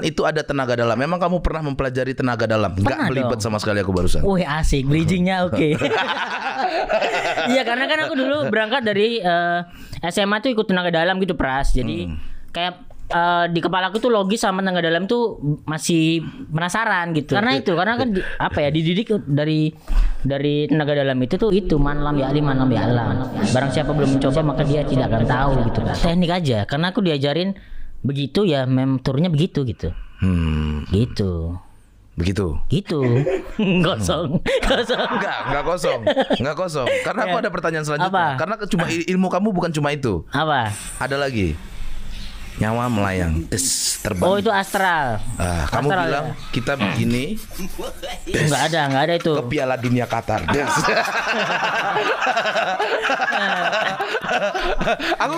itu ada tenaga dalam. Memang kamu pernah mempelajari tenaga dalam? Enggak melibat sama sekali aku barusan. Wih asik, bridgingnya oke. Okay. Iya karena kan aku dulu berangkat dari uh, eh, SMA tuh ikut tenaga dalam gitu pras. Jadi hmm. kayak uh, di kepala aku tuh logis sama tenaga dalam tuh masih penasaran gitu. Karena itu karena kan di, apa ya dididik dari dari tenaga dalam itu tuh itu manlam ya alim manlam ya alam. Barang siapa belum mencoba maka dia tidak akan tahu gitu. Teknik aja karena aku diajarin begitu ya mem turnya begitu gitu. Hmm. Gitu. Begitu. Gitu. kosong. Kosong. Enggak, enggak kosong. Enggak kosong. Karena aku ya. ada pertanyaan selanjutnya. Apa? Karena cuma ilmu kamu bukan cuma itu. Apa? Ada lagi. Nyawa melayang. Is, terbang. Oh, itu astral. Ah, kamu astral, bilang ya? kita begini. enggak ada, enggak ada itu. Ke Piala Dunia Qatar. aku